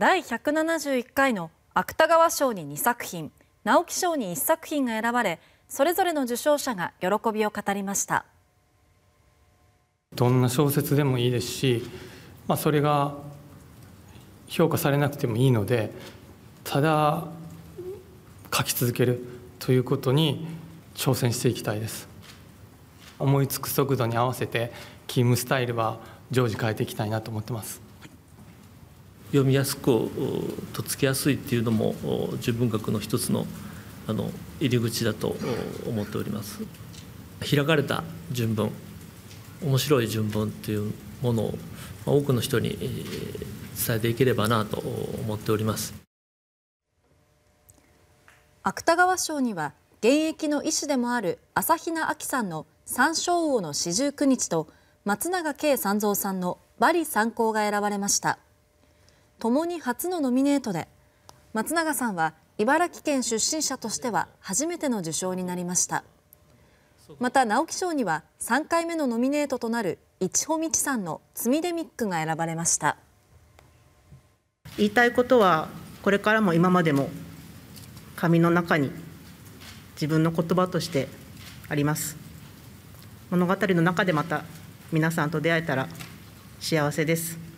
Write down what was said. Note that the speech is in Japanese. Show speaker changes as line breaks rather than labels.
第171回の芥川賞に2作品直木賞に1作品が選ばれそれぞれの受賞者が喜びを語りました
どんな小説でもいいですし、まあ、それが評価されなくてもいいのでただ書き続けるということに挑戦していきたいです思いつく速度に合わせて勤務スタイルは常時変えていきたいなと思ってます
読みやすくとっつきやすいっていうのも純文学の一つのあの入り口だと思っております開かれた純文面白い純文っていうものを多くの人に伝えていければなと思っております
芥川賞には現役の医師でもある朝比奈亜紀さんの「三章王の四十九日」と松永圭三蔵さんの「バリ参考」が選ばれました。ともに初のノミネートで松永さんは茨城県出身者としては初めての受賞になりましたまた直木賞には3回目のノミネートとなる一穂道さんの「みデミック」が選ばれました
言いたいことはこれからも今までも紙の中に自分の言葉としてあります物語の中でまた皆さんと出会えたら幸せです